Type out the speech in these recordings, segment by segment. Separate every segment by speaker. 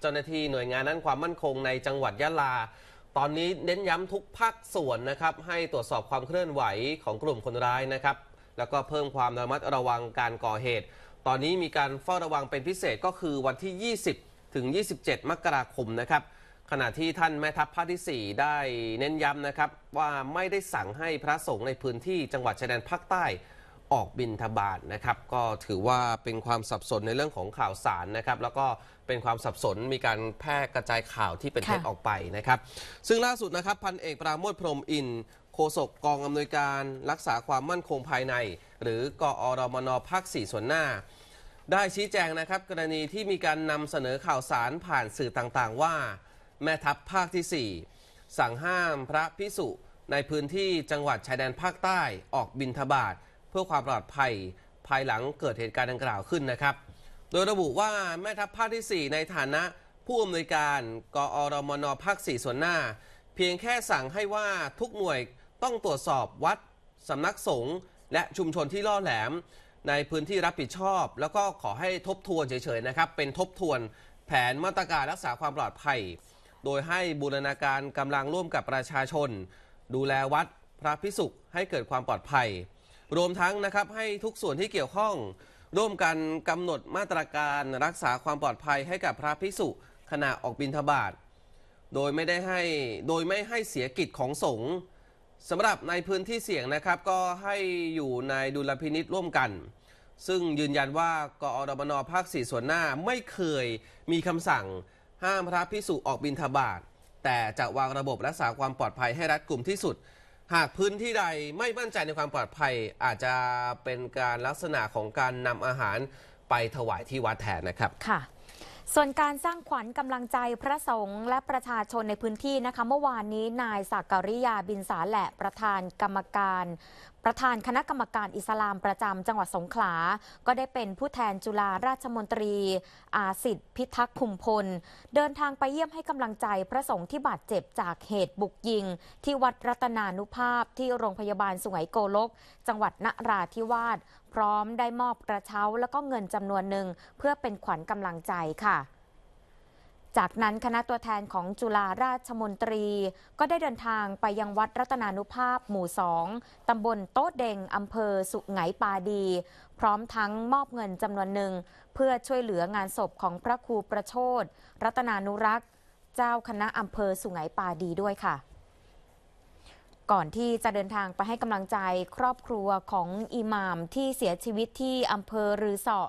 Speaker 1: เจ้าหน้าที่หน่วยงานด้านความมั่นคงในจังหวัดยะลา ตอนนี้เน้นย้ำทุกภาคส่วนนะครับให้ตรวจสอบความเคลื่อนไหวของกลุ่มคนร้ายนะครับแล้วก็เพิ่มความระมัดระวังการก่อเหตุ ตอนนี้มีการเฝ้าระวังเป็นพิเศษก็คือวันที่ 20ถึง27มกราคมนะครับขณะที่ท่านแม่ทัพภาคที่ 4 ได้เน้นย้ำนะครับว่าไม่ได้สั่งให้พระสงฆ์ในพื้นที่จังหวัดชายแดนภาคใต้ออกบินทบาทนะครับก็ถือว่าเป็นความสับสนในเรื่องของข่าวสารนะครับแล้วก็เป็นความสับสนมีการแพร่กระจายข่าวที่เป็นเท็จออกไปนะครับซึ่งล่าสุดนะครับพันเอกปราโมทพรมอินโฆษกกองอำนวยการรักษาความมั่นคงภายใน หรือกอรมนภาค่ส่วนหน้า ได้ชี้แจงนะครับ กรณีที่มีการนำเสนอข่าวสารผ่านสื่อต่างๆ ว่าแม่ทัพภาคที่ 4 สั่งห้ามพระพิสุในพื้นที่จังหวัดชายแดนภาคใต้ออกบินทบาทเพื่อความปลอดภัยภายหลังเกิดเหตุการณ์ดังกล่าวขึ้นนะครับ โดยระบุว่าแม่ทัพภาคที่ 4 ในฐานะผู้อำนวยการกอรมนภาค4ส่วนหน้า เพียงแค่สั่งให้ว่าทุกหน่วยต้องตรวจสอบวัดสำนักสงฆ์และชุมชนที่ล่อแหลมในพื้นที่รับผิดชอบ แล้วก็ขอให้ทบทวนเฉยๆนะครับ เป็นทบทวนแผนมาตรการรักษาความปลอดภัย โดยให้บูรณาการกำลังร่วมกับประชาชน ดูแลวัดพระพิสุขให้เกิดความปลอดภัยรวมทั้งนะครับให้ทุกส่วนที่เกี่ยวข้อง ร่วมกันกำหนดมาตรการรักษาความปลอดภัยให้กับพระภิกษุขณะออกบิณฑบาตโดยไม่ได้ให้โดยไม่ให้เสียกิจของสงฆ์สำหรับในพื้นที่เสี่ยงนะครับก็ให้อยู่ในดุลพินิษร่วมกัน ซึ่งยืนยันว่ากอรมนภาคสี่ส่วนหน้าไม่เคยมีคำสั่งห้ามพระภิกษุออกบินฑบาตแต่จะวางระบบรักษาความปลอดภัยให้รัดกลุ่มที่สุดหากพื้นที่ใดไม่มั่นใจในความปลอดภัย อาจจะเป็นการลักษณะของการนำอาหารไปถวายที่วัดแทนนะครับ
Speaker 2: ค่ะ ส่วนการสร้างขวัญกำลังใจพระสงฆ์และประชาชนในพื้นที่นะคะเมื่อวานนี้นายสักการิยาบินสาแหละประธานกรรมการประธานคณะกรรมการอิสลามประจำจังหวัดสงขลา ก็ได้เป็นผู้แทนจุฬาราชมนตรีอาสิทธิพิทักษ์คุมพล เดินทางไปเยี่ยมให้กำลังใจพระสงฆ์ที่บาดเจ็บจากเหตุบุกยิง ที่วัดรัตนานุภาพที่โรงพยาบาลสุไหงโกลก จังหวัดนราธิวาสพร้อมได้มอบกระเช้าและก็เงินจำนวนหนึ่งเพื่อเป็นขวัญกำลังใจค่ะจากนั้นคณะตัวแทนของจุฬาราชมนตรีก็ได้เดินทางไปยังวัดรัตนานุภาพหมู่สองตำบลโต๊ะเดงอำเภอสุไหงปาดี พร้อมทั้งมอบเงินจำนวนหนึ่งเพื่อช่วยเหลืองานศพของพระครูประโชดรัตนานุรักษ์เจ้าคณะอำเภอสุไหงปาดีด้วยค่ะ ก่อนที่จะเดินทางไปให้กำลังใจครอบครัวของอิหมามที่เสียชีวิตที่อำเภอรือเสาะ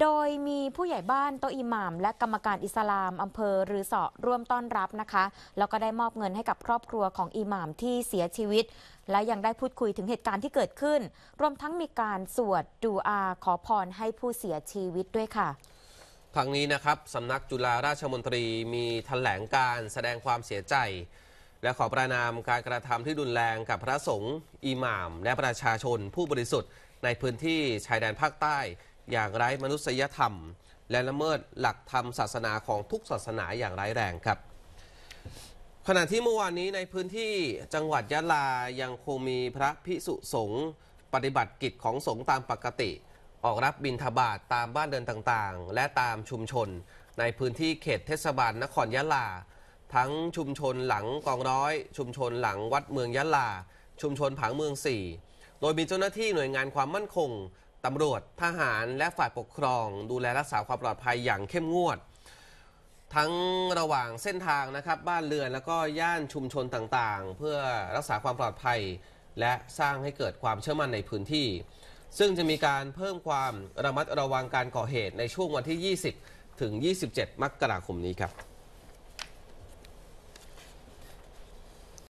Speaker 2: โดยมีผู้ใหญ่บ้านโตอิหม่ามและกรรมการอิสลาม อำเภอรือสอร่วมต้อนรับนะคะ แล้วก็ได้มอบเงินให้กับครอบครัวของอิหม่ามที่เสียชีวิต และยังได้พูดคุยถึงเหตุการณ์ที่เกิดขึ้น รวมทั้งมีการสวดดูอาขอพรให้ผู้เสียชีวิตด้วยค่ะ
Speaker 1: ทางนี้นะครับสำนักจุฬาราชมนตรีมีถแถลงการแสดงความเสียใจ และขอประนามการกระทำที่ดุนแรงกับพระสงฆ์อิหม่ามและประชาชน ผู้บริสุทธิ์ ในพื้นที่ชายแดนภาคใต้อย่างไร้มนุษยธรรม และละเมิดหลักธรรมศาสนาของทุกศาสนาอย่างร้ายแรงครับ ขณะที่เมื่อวานนี้ในพื้นที่จังหวัดยะลายังคงมีพระภิสุสงฆ์ปฏิบัติกิจของสงฆ์ตามปกติ ออกรับบิณฑบาตตามบ้านเดินต่างๆ และตามชุมชน ในพื้นที่เขตเทศบาลนครยะลา ทั้งชุมชนหลังกองร้อย ชุมชนหลังวัดเมืองยะลา ชุมชนผางเมืองสี่โดยมีเจ้าหน้าที่หน่วยงานความมั่นคงตำรวจทหารและฝ่ายปกครองดูแลรักษาความปลอดภัยอย่างเข้มงวด ทั้งระหว่างเส้นทางนะครับ บ้านเรือนแล้วก็ย่านชุมชนต่างๆ เพื่อรักษาความปลอดภัย และสร้างให้เกิดความเชื่อมั่นในพื้นที่ ซึ่งจะมีการเพิ่มความระมัดระวังการก่อเหตุในช่วงวันที่ 20 ถึง 27 มกราคมนี้ครับ